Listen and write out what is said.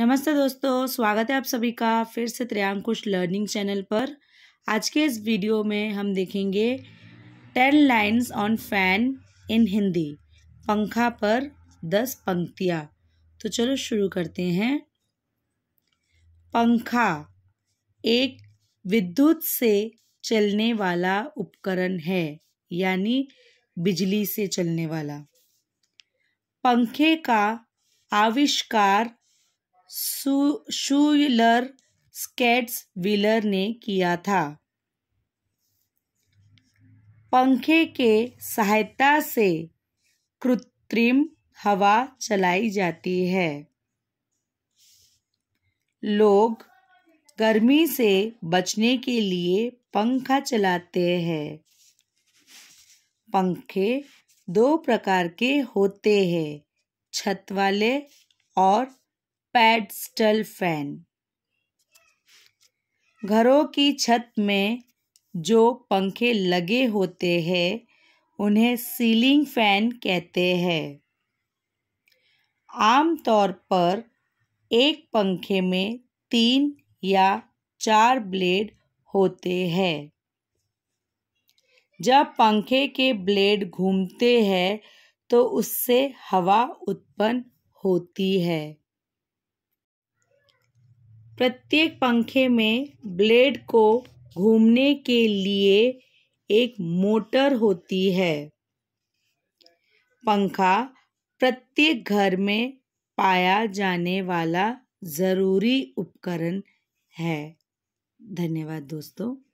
नमस्ते दोस्तों स्वागत है आप सभी का फिर से त्रयांकुश लर्निंग चैनल पर आज के इस वीडियो में हम देखेंगे ten lines on fan in Hindi पंखा पर दस पंक्तियाँ तो चलो शुरू करते हैं पंखा एक विद्युत से चलने वाला उपकरण है यानी बिजली से चलने वाला पंखे का आविष्कार शूलर स्केट्स व्हीलर ने किया था पंखे के सहायता से कृत्रिम हवा चलाई जाती है लोग गर्मी से बचने के लिए पंखा चलाते हैं पंखे दो प्रकार के होते हैं छत वाले और पैडस्टल फैन घरों की छत में जो पंखे लगे होते हैं उन्हें सीलिंग फैन कहते हैं आमतौर पर एक पंखे में तीन या चार ब्लेड होते हैं जब पंखे के ब्लेड घूमते हैं तो उससे हवा उत्पन्न होती है प्रत्येक पंखे में ब्लेड को घूमने के लिए एक मोटर होती है पंखा प्रत्येक घर में पाया जाने वाला ज़रूरी उपकरण है धन्यवाद दोस्तों